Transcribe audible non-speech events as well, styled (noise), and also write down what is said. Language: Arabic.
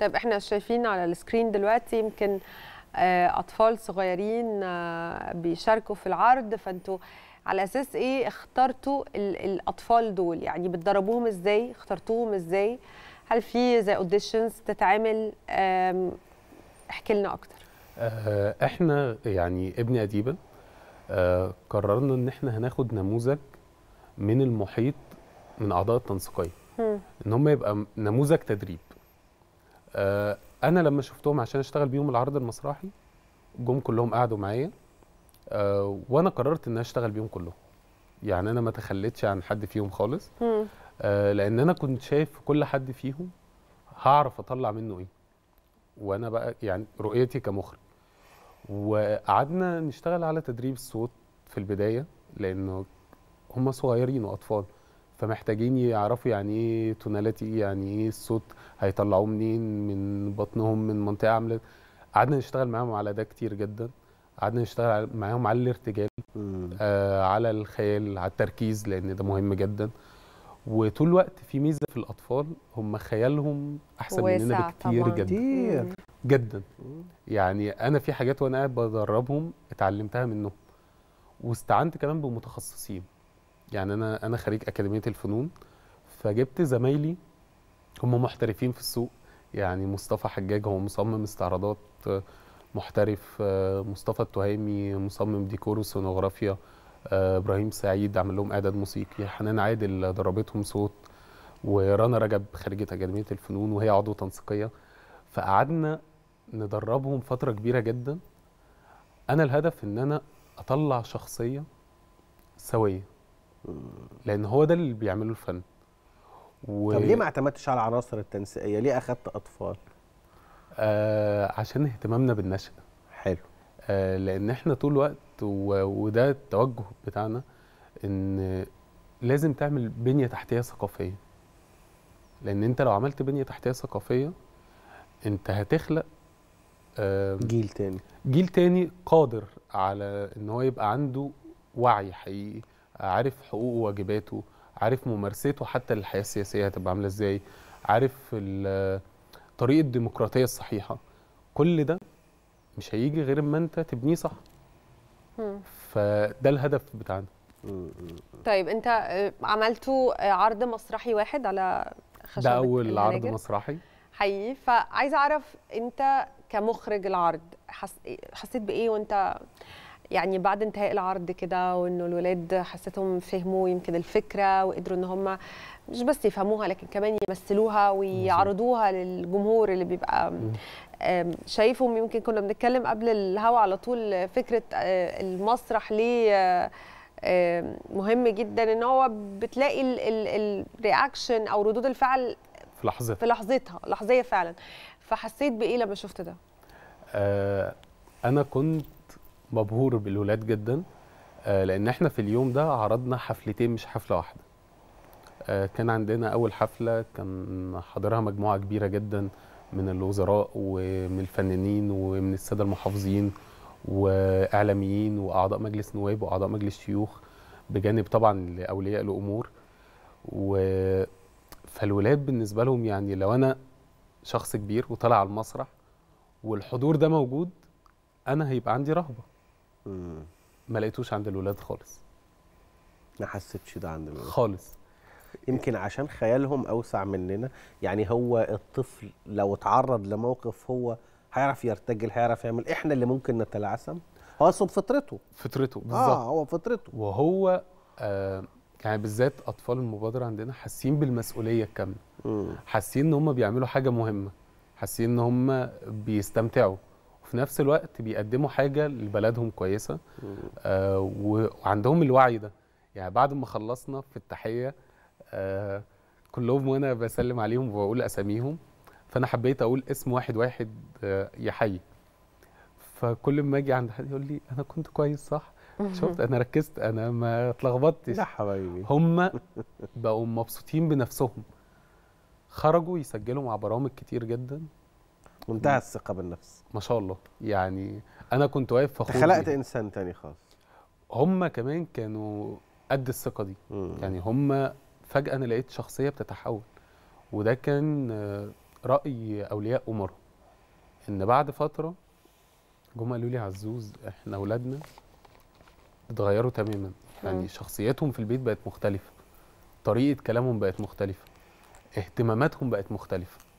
طيب احنا شايفين على السكرين دلوقتي يمكن آه، اطفال صغيرين آه، بيشاركوا في العرض فانتوا على اساس ايه اخترتوا الاطفال دول يعني بتدربوهم ازاي اخترتوهم ازاي هل في زي اوديشنز تتعمل احكي لنا اكتر آه، احنا يعني ابني اديبا قررنا ان احنا هناخد نموذج من المحيط من اعضاء التنسيقيه ان هم يبقى نموذج تدريب آه، انا لما شفتهم عشان اشتغل بيهم العرض المسرحي جم كلهم قعدوا معايا آه، وانا قررت ان اشتغل بيهم كلهم يعني انا ما تخليتش عن حد فيهم خالص آه، لان انا كنت شايف كل حد فيهم هعرف اطلع منه ايه وانا بقى يعني رؤيتي كمخرج وقعدنا نشتغل على تدريب الصوت في البدايه لانه هم صغيرين واطفال فمحتاجين يعرفوا يعني ايه توناليتي ايه يعني ايه الصوت هيطلعوه منين من بطنهم من منطقه عامله قعدنا نشتغل معاهم على ده كتير جدا قعدنا نشتغل معاهم على الارتجال آه على الخيال على التركيز لان ده مهم جدا وطول الوقت في ميزه في الاطفال هم خيالهم احسن مننا بكتير طبعاً. جدا مم. جدا يعني انا في حاجات وانا قاعد بدربهم اتعلمتها منهم واستعنت كمان بمتخصصين يعني انا انا خريج اكاديميه الفنون فجبت زمايلي هم محترفين في السوق يعني مصطفى حجاج هو مصمم استعراضات محترف مصطفى التهامي مصمم ديكور وسونوغرافيا ابراهيم سعيد عمل لهم اعداد موسيقي حنان عادل ضربتهم صوت ورنا رجب خريجه اكاديميه الفنون وهي عضو تنسيقيه فقعدنا ندربهم فتره كبيره جدا انا الهدف ان انا اطلع شخصيه سويه لان هو ده اللي بيعمله الفن و... طب ليه ما اعتمدتش على العناصر التنسيقيه ليه اخدت اطفال آه عشان اهتمامنا بالنشأة حلو آه لان احنا طول الوقت و... وده التوجه بتاعنا ان لازم تعمل بنيه تحتيه ثقافيه لان انت لو عملت بنيه تحتيه ثقافيه انت هتخلق جيل تاني جيل تاني قادر على ان هو يبقى عنده وعي حقيقي عارف حقوقه وواجباته عارف ممارسته حتى للحياه السياسيه هتبقى عامله ازاي عارف طريقه الديمقراطيه الصحيحه كل ده مش هيجي غير اما انت تبنيه صح فده الهدف بتاعنا طيب انت آه، عملتوا آه، عرض مسرحي واحد على خشبة ده اول المناجر. عرض مسرحي حقيقي فعايزه اعرف انت كمخرج العرض حس... حسيت بايه وانت يعني بعد انتهاء العرض كده وانه الولاد حسيتهم فهموا يمكن الفكره وقدروا ان هم مش بس يفهموها لكن كمان يمثلوها ويعرضوها للجمهور اللي بيبقى شايفهم يمكن كنا بنتكلم قبل الهوا على طول فكره آه، المسرح ليه آه، مهم جدا ان هو بتلاقي الرياكشن او ردود الفعل في لحظتها في لحظتها لحظيه فعلا فحسيت بايه لما شفت ده؟ آه، انا كنت مبهور بالولاد جدا آه، لان احنا في اليوم ده عرضنا حفلتين مش حفله واحده آه، كان عندنا اول حفله كان حاضرها مجموعه كبيره جدا من الوزراء ومن الفنانين ومن الساده المحافظين واعلاميين واعضاء مجلس نواب واعضاء مجلس شيوخ بجانب طبعا لاولياء الامور و فالولاد بالنسبه لهم يعني لو انا شخص كبير وطالع على المسرح والحضور ده موجود انا هيبقى عندي رهبه ما لقيتوش عند الولاد خالص ما حسيتش ده عند الولاد خالص يمكن عشان خيالهم اوسع مننا يعني هو الطفل لو اتعرض لموقف هو هيعرف يرتجل هيعرف يعمل احنا اللي ممكن نتلعثم هو اصلا فطرته فطرته آه، بالظبط اه هو فطرته وهو آه يعني بالذات اطفال المبادره عندنا حاسين بالمسؤوليه الكامله حاسين ان هم بيعملوا حاجه مهمه حاسين ان هم بيستمتعوا وفي نفس الوقت بيقدموا حاجه لبلدهم كويسه آه وعندهم الوعي ده يعني بعد ما خلصنا في التحيه آه كلهم وانا بسلم عليهم وبقول اساميهم فانا حبيت اقول اسم واحد واحد آه يحيي فكل ما اجي عند حد يقول لي انا كنت كويس صح شفت انا ركزت انا ما اتلخبطتش لا حبايبي هم (laughs) بقوا مبسوطين بنفسهم خرجوا يسجلوا مع برامج كتير جدا منتهى الثقه بالنفس ما شاء الله يعني انا كنت واقف فخور خلقت انسان تاني خالص هم كمان كانوا قد الثقه دي مم. يعني هم فجاه انا لقيت شخصيه بتتحول وده كان راي اولياء امره ان بعد فتره جم قالوا لي عزوز احنا اولادنا اتغيروا تماما يعني شخصيتهم في البيت بقت مختلفه طريقه كلامهم بقت مختلفه اهتماماتهم بقت مختلفه